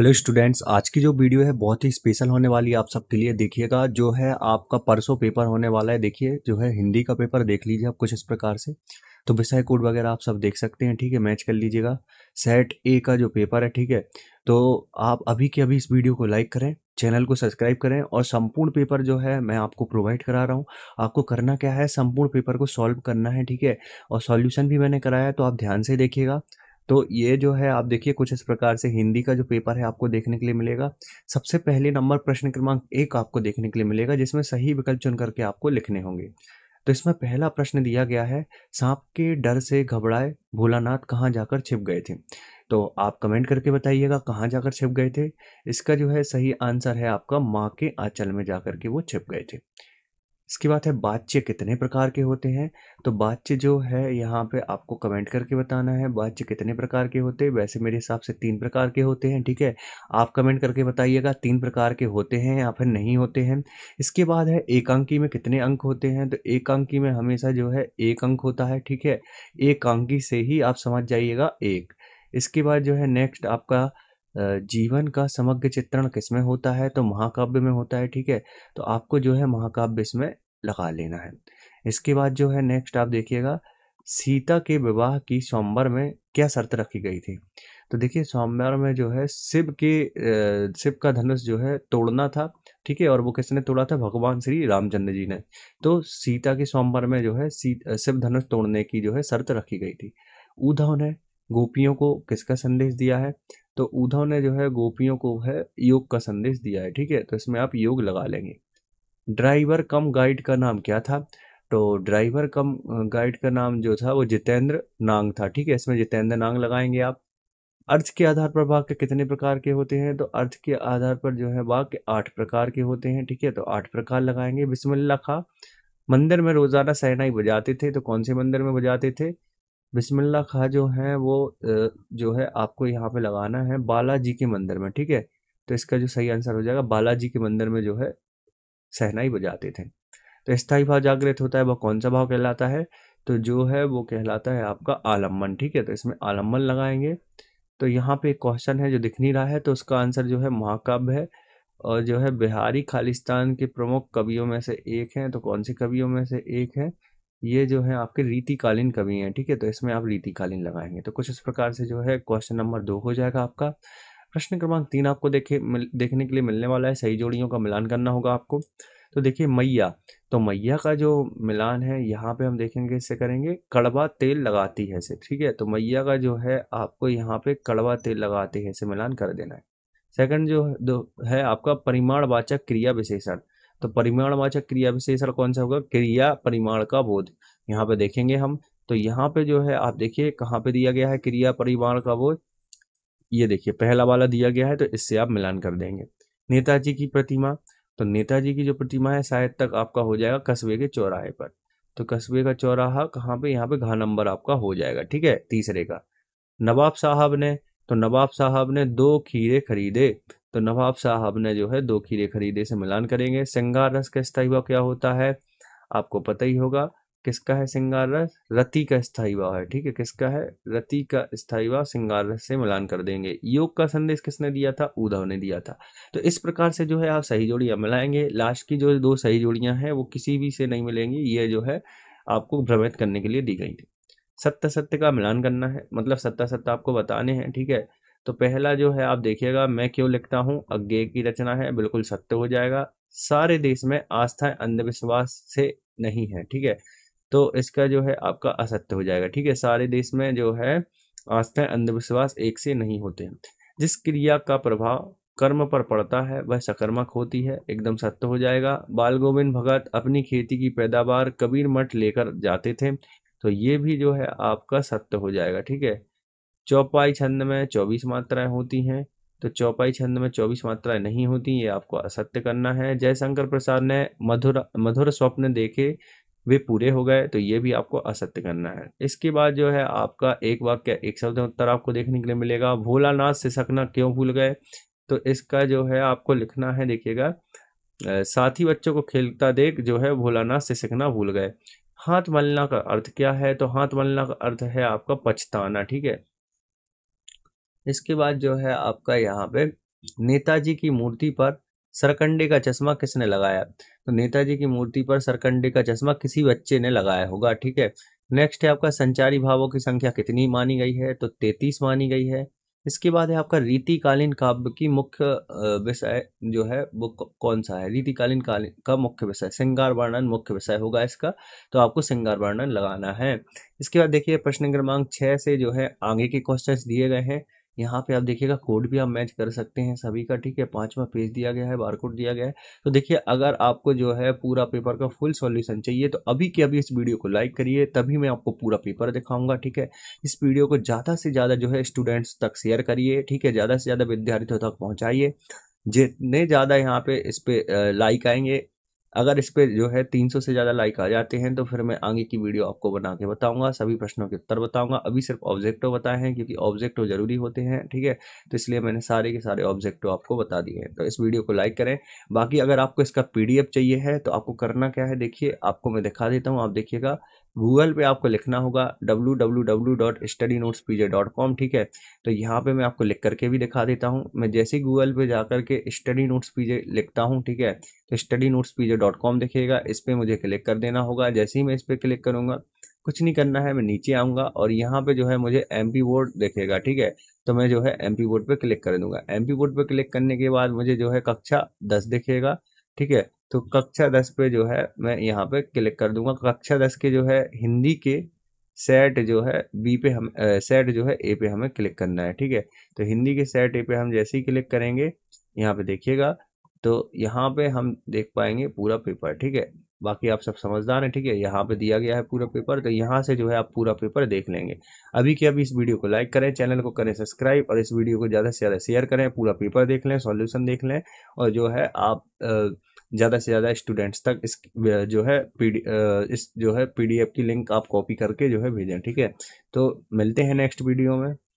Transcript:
hello students आज की जो वीडियो है बहुत ही स्पेशल होने वाली है आप सबके लिए देखिएगा जो है आपका परसों पेपर होने वाला है देखिए जो है हिंदी का पेपर देख लीजिए आप कुछ इस प्रकार से तो विषय कोड वगैरह आप सब देख सकते हैं ठीक है मैच कर लीजिएगा सेट ए का जो पेपर है ठीक है तो आप अभी के अभी इस वीडियो को लाइक करें चैनल को सब्सक्राइब करें और संपूर्ण पेपर जो है मैं आपको प्रोवाइड करा रहा हूँ आपको करना क्या है संपूर्ण पेपर को सॉल्व करना है ठीक है और सॉल्यूशन भी मैंने कराया है तो आप ध्यान से देखिएगा तो ये जो है आप देखिए कुछ इस प्रकार से हिंदी का जो पेपर है आपको देखने के लिए मिलेगा सबसे पहले नंबर प्रश्न क्रमांक एक आपको देखने के लिए मिलेगा जिसमें सही विकल्प चुन करके आपको लिखने होंगे तो इसमें पहला प्रश्न दिया गया है सांप के डर से घबराए भोलानाथ कहाँ जाकर छिप गए थे तो आप कमेंट करके बताइएगा कहाँ जाकर छिप गए थे इसका जो है सही आंसर है आपका माँ के आंचल में जाकर के वो छिप गए थे इसके बाद है बातचे कितने प्रकार के होते हैं तो बातचे जो है यहाँ पे आपको कमेंट करके बताना है बातचे कितने प्रकार के होते हैं वैसे मेरे हिसाब से तीन प्रकार के होते हैं ठीक है आप कमेंट करके बताइएगा तीन प्रकार के होते हैं या फिर नहीं होते हैं इसके बाद है एकांकी में कितने अंक होते हैं तो एकांकी में हमेशा जो है एक अंक होता है ठीक है एकांकी से ही आप समझ जाइएगा एक इसके बाद जो है नेक्स्ट आपका जीवन का समग्र चित्रण किसमें होता है तो महाकाव्य में होता है ठीक है तो आपको जो है महाकाव्य इसमें लगा लेना है इसके बाद जो है नेक्स्ट आप देखिएगा सीता के विवाह की सोमवार में क्या शर्त रखी गई थी तो देखिए सोमवार में जो है शिव के शिव का धनुष जो है तोड़ना था ठीक है और वो किसने तोड़ा था भगवान श्री रामचंद्र जी ने तो सीता के सोमवार में जो है शिव धनुष तोड़ने की जो है शर्त रखी गई थी ऊधव ने गोपियों को किसका संदेश दिया है तो ऊधव ने जो है गोपियों को है योग का संदेश दिया है ठीक है तो इसमें आप योग लगा लेंगे ड्राइवर कम गाइड का नाम क्या था तो ड्राइवर कम गाइड का नाम जो था वो जितेंद्र नांग था ठीक है इसमें जितेंद्र नांग लगाएंगे आप अर्थ के आधार पर वाक्य कितने प्रकार के होते हैं तो अर्थ के आधार पर जो है वाक्य आठ प्रकार के होते हैं ठीक है तो आठ प्रकार लगाएंगे बिस्मिल्लाह खा मंदिर में रोजाना सहनाई बजाते थे तो कौन से मंदिर में बजाते थे बिस्मिल्ला खा जो है वो जो है आपको यहाँ पे लगाना है बालाजी के मंदिर में ठीक है तो इसका जो सही आंसर हो जाएगा बालाजी के मंदिर में जो है सहनाई बजाते थे तो स्थाई भाव जागृत होता है वह कौन सा भाव कहलाता है तो जो है वो कहलाता है आपका आलम्बन ठीक है तो इसमें आलम्बन लगाएंगे तो यहाँ पे एक क्वेश्चन है जो दिख नहीं रहा है तो उसका आंसर जो है महाकाव्य है और जो है बिहारी खालिस्तान के प्रमुख कवियों में से एक हैं तो कौन से कवियों में से एक है ये जो है आपके रीतिकालीन कवि हैं ठीक है तो इसमें आप रीतिकालीन लगाएंगे तो कुछ इस प्रकार से जो है क्वेश्चन नंबर दो हो जाएगा आपका प्रश्न क्रमांक तीन आपको देखे मिल, देखने के लिए मिलने वाला है सही जोड़ियों का मिलान करना होगा आपको तो देखिए मैया तो मैया का जो मिलान है यहाँ पे हम देखेंगे इससे करेंगे कड़वा तेल लगाती है इसे ठीक है तो मैया का जो है आपको यहाँ पे कड़वा तेल लगाते है इसे मिलान कर देना है सेकंड जो है आपका परिमाणवाचक क्रिया विशेषण तो परिमाणवाचक क्रिया विशेषण कौन सा होगा क्रिया परिमाण का बोध यहाँ पे देखेंगे हम तो यहाँ पे जो है आप देखिए कहाँ पे दिया गया है क्रिया परिमाण का बोध ये देखिए पहला वाला दिया गया है तो इससे आप मिलान कर देंगे नेताजी की प्रतिमा तो नेताजी की जो प्रतिमा है शायद तक आपका हो जाएगा कस्बे के चौराहे पर तो कस्बे का चौराहा कहाँ पे यहाँ पे घा नंबर आपका हो जाएगा ठीक है तीसरे का नवाब साहब ने तो नवाब साहब ने दो खीरे खरीदे तो नवाब साहब ने जो है दो खीरे खरीदे से मिलान करेंगे सिंगार रस का स्थायी भाव क्या होता है आपको पता ही होगा किसका है सिंगार रस रति का स्थायी भाव है ठीक है किसका है रति का स्थायी भाव सिंगार रस से मिलान कर देंगे योग का संदेश किसने दिया था उद्धव ने दिया था तो इस प्रकार से जो है आप सही जोड़ियां मिलाएंगे लास्ट की जो दो सही जोड़ियां हैं वो किसी भी से नहीं मिलेंगी ये जो है आपको भ्रमित करने के लिए दी गई थी सत्य सत्य का मिलान करना है मतलब सत्य सत्य आपको बताने हैं ठीक है तो पहला जो है आप देखिएगा मैं क्यों लिखता हूँ अज्ञे की रचना है बिल्कुल सत्य हो जाएगा सारे देश में आस्थाएं अंधविश्वास से नहीं है ठीक है तो इसका जो है आपका असत्य हो जाएगा ठीक है सारे देश में जो है आस्थाएं अंधविश्वास एक से नहीं होते हैं जिस क्रिया का प्रभाव कर्म पर पड़ता है वह सकर्मक होती है एकदम सत्य हो जाएगा बाल गोविंद भगत अपनी खेती की पैदावार कबीर मठ लेकर जाते थे तो ये भी जो है आपका सत्य हो जाएगा ठीक है चौपाई छंद में चौबीस मात्राएं होती हैं तो चौपाई छंद में चौबीस मात्राएं नहीं होती ये आपको असत्य करना है जयशंकर प्रसाद ने मधुर मधुर स्वप्न देखे वे पूरे हो गए तो ये भी आपको असत्य करना है इसके बाद जो है आपका एक वाक्य एक शब्द उत्तर आपको देखने के लिए मिलेगा भोलानाथ से सकना क्यों भूल गए तो इसका जो है आपको लिखना है देखिएगा साथी बच्चों को खेलता देख जो है भोलानाथ से सकना भूल गए हाथ मलना का अर्थ क्या है तो हाथ मलना का अर्थ है आपका पछताना ठीक है इसके बाद जो है आपका यहाँ पे नेताजी की मूर्ति पर सरकंडे का चश्मा किसने लगाया तो नेताजी की मूर्ति पर सरकंडे का चश्मा किसी बच्चे ने लगाया होगा ठीक है नेक्स्ट है आपका संचारी भावों की संख्या कितनी मानी गई है तो तैतीस मानी गई है इसके बाद है आपका रीतिकालीन काव्य की मुख्य विषय जो है वो कौन सा है रीतिकालीन कालीन का मुख्य विषय श्रृंगार वर्णन मुख्य विषय होगा इसका तो आपको श्रृंगार वर्णन लगाना है इसके बाद देखिए प्रश्न क्रमांक छः से जो है आगे के क्वेश्चंस दिए गए हैं यहाँ पे आप देखिएगा कोड भी आप मैच कर सकते हैं सभी का ठीक है पाँचवा पेज दिया गया है बारकोड दिया गया है तो देखिए अगर आपको जो है पूरा पेपर का फुल सॉल्यूशन चाहिए तो अभी के अभी इस वीडियो को लाइक करिए तभी मैं आपको पूरा पेपर दिखाऊंगा ठीक है इस वीडियो को ज़्यादा से ज़्यादा जो है स्टूडेंट्स तक शेयर करिए ठीक है ज़्यादा से ज़्यादा विद्यार्थियों तक पहुँचाइए जितने ज़्यादा यहाँ पे इस पर लाइक आएंगे अगर इस पर जो है 300 से ज़्यादा लाइक आ जाते हैं तो फिर मैं आगे की वीडियो आपको बना के बताऊंगा सभी प्रश्नों के उत्तर बताऊंगा अभी सिर्फ ऑब्जेक्टो बताए हैं क्योंकि ऑब्जेक्टो ज़रूरी होते हैं ठीक है तो इसलिए मैंने सारे के सारे ऑब्जेक्टो आपको बता दिए हैं तो इस वीडियो को लाइक करें बाकी अगर आपको इसका पी चाहिए है तो आपको करना क्या है देखिए आपको मैं दिखा देता हूँ आप देखिएगा गूगल पे आपको लिखना होगा W dot study notes P J dot com ठीक है तो यहाँ पे मैं आपको लिख करके भी दिखा देता हूँ मैं जैसे ही गूगल पे जा करके स्टडी नोट्स पी जे लिखता हूँ ठीक है तो study notes P J dot com दिखेगा इस पर मुझे क्लिक कर देना होगा जैसे ही मैं इस पर क्लिक करूँगा कुछ नहीं करना है मैं नीचे आऊँगा और यहाँ पर जो है मुझे एम पी बोर्ड दिखेगा ठीक है तो मैं जो है एम पी बोर्ड पर क्लिक कर दूँगा एम पी बोर्ड पर क्लिक करने के बाद मुझे जो है कक्षा दस दिखेगा ठीक है तो कक्षा दस पे जो है मैं यहाँ पे क्लिक कर दूंगा कक्षा दस के जो है हिंदी के सेट जो है बी पे हम सेट जो है ए पे हमें क्लिक करना है ठीक है तो हिंदी के सेट ए पे हम जैसे ही क्लिक करेंगे यहाँ पे देखिएगा तो यहाँ पे हम देख पाएंगे पूरा पेपर ठीक है बाकी आप सब समझदार हैं ठीक है यहाँ पे दिया गया है पूरा पेपर तो यहाँ से जो है आप पूरा पेपर देख लेंगे अभी के अभी इस वीडियो को लाइक करें चैनल को करें सब्सक्राइब और इस वीडियो को ज़्यादा से ज़्यादा शेयर करें पूरा पेपर देख लें सॉल्यूशन देख लें और जो है आप आ, ज़्यादा से ज़्यादा स्टूडेंट्स तक इस जो है पी इस जो है पीडीएफ की लिंक आप कॉपी करके जो है भेजें ठीक है तो मिलते हैं नेक्स्ट वीडियो में